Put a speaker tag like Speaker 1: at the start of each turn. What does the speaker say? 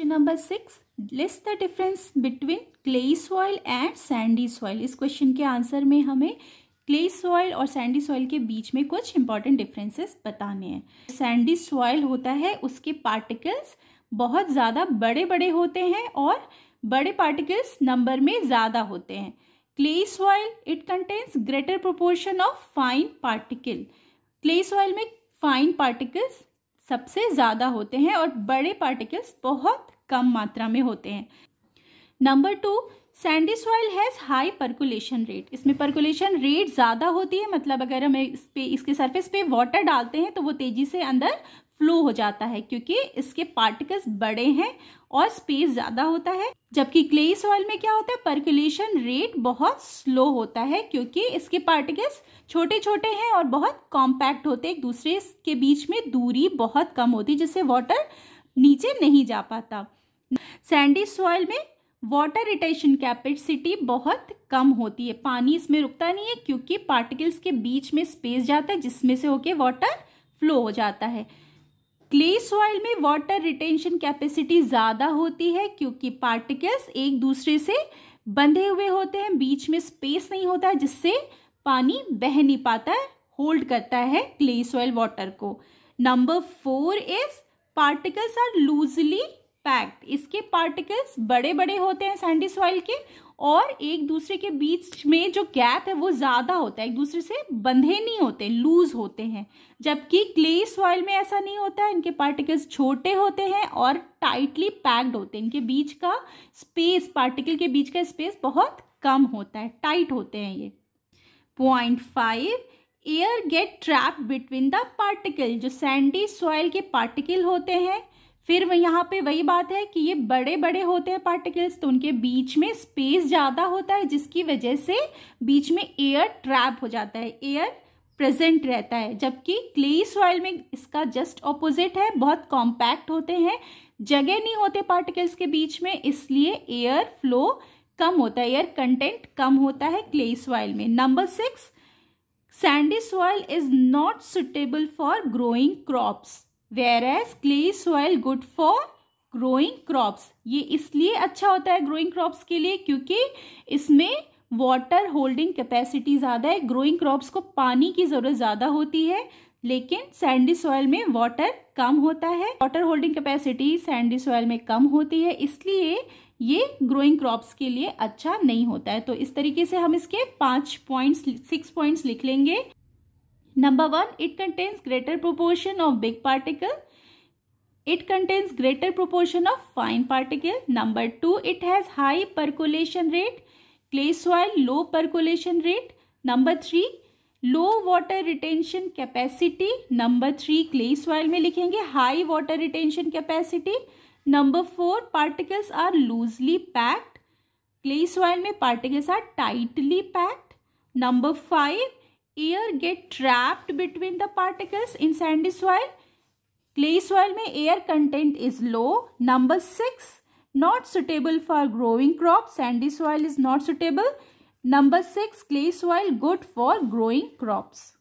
Speaker 1: Question number six list the difference between clayey soil and sandy soil इस question के answer में हमें clay soil और sandy soil के बीच में कुछ इंपॉर्टेंट डिफरेंसेस बताने हैं सैंडी सॉइल होता है उसके पार्टिकल्स बहुत ज़्यादा बड़े बड़े होते हैं और बड़े पार्टिकल्स नंबर में ज़्यादा होते हैं clay soil it contains greater proportion of fine particle clay soil में फाइन पार्टिकल्स सबसे ज़्यादा होते हैं और बड़े पार्टिकल्स बहुत कम मात्रा में होते हैं number two sandy soil has high percolation rate इसमें परकुलेशन रेट ज़्यादा होती है मतलब अगर हम इस पे इसके सरफेस पे वाटर डालते हैं तो वो तेज़ी से अंदर फ्लो हो जाता है क्योंकि इसके पार्टिकल्स बड़े हैं और स्पेस ज़्यादा होता है जबकि क्ले सॉइल में क्या होता है परकुलेशन रेट बहुत स्लो होता है क्योंकि इसके पार्टिकल्स छोटे छोटे हैं और बहुत कॉम्पैक्ट होते हैं एक दूसरे के बीच में दूरी बहुत कम होती है जिससे वाटर नीचे नहीं जा पाता सैंडी सॉइल में वाटर रिटेशन कैपेसिटी बहुत कम होती है पानी इसमें रुकता नहीं है क्योंकि पार्टिकल्स के बीच में स्पेस जाता है जिसमें से होके वाटर फ्लो हो जाता है क्ले सॉइल में वाटर रिटेंशन कैपेसिटी ज़्यादा होती है क्योंकि पार्टिकल्स एक दूसरे से बंधे हुए होते हैं बीच में स्पेस नहीं होता है जिससे पानी बह नहीं पाता है होल्ड करता है क्ले सॉइल वाटर को number four is particles are loosely packed इसके पार्टिकल्स बड़े बड़े होते हैं सैंडी सॉइल के और एक दूसरे के बीच में जो गैप है वो ज़्यादा होता है एक दूसरे से बंधे नहीं होते लूज होते हैं जबकि क्ले सॉइल में ऐसा नहीं होता है इनके पार्टिकल्स छोटे होते हैं और टाइटली पैक्ड होते हैं इनके बीच का स्पेस पार्टिकल के बीच का स्पेस बहुत कम होता है टाइट होते हैं ये point five air get trap between the particle जो सैंडी सॉइल के पार्टिकल होते हैं फिर यहाँ पे वही बात है कि ये बड़े बड़े होते हैं पार्टिकल्स तो उनके बीच में स्पेस ज़्यादा होता है जिसकी वजह से बीच में एयर ट्रैप हो जाता है एयर प्रेजेंट रहता है जबकि क्ले सॉइल में इसका जस्ट ऑपोजिट है बहुत कॉम्पैक्ट होते हैं जगह नहीं होते पार्टिकल्स के बीच में इसलिए एयर फ्लो कम होता है एयर कंटेंट कम होता है क्ले सॉइल में number six sandy soil is not suitable for growing crops whereas clay soil good for growing crops ये इसलिए अच्छा होता है ग्रोइंग क्रॉप्स के लिए क्योंकि इसमें वाटर होल्डिंग कैपेसिटी ज़्यादा है ग्रोइंग क्रॉप्स को पानी की ज़रूरत ज़्यादा होती है लेकिन सैंडी सॉइल में वाटर कम होता है water holding capacity sandy soil में कम होती है इसलिए ये ग्रोइंग क्रॉप्स के लिए अच्छा नहीं होता है तो इस तरीके से हम इसके पांच पॉइंट्स सिक्स पॉइंट्स लिख लेंगे Number 1 it contains greater proportion of big particle. It contains greater proportion of fine particle. Number 2 it has high percolation rate. Clay soil low percolation rate. Number 3 low water retention capacity number three clay soil में लिखेंगे high water retention capacity number four particles are loosely packed clay soil में particles are tightly packed number five air get trapped between the particles in sandy soil clay soil mein air content is low number 6 not suitable for growing crops sandy soil is not suitable number 6 clay soil good for growing crops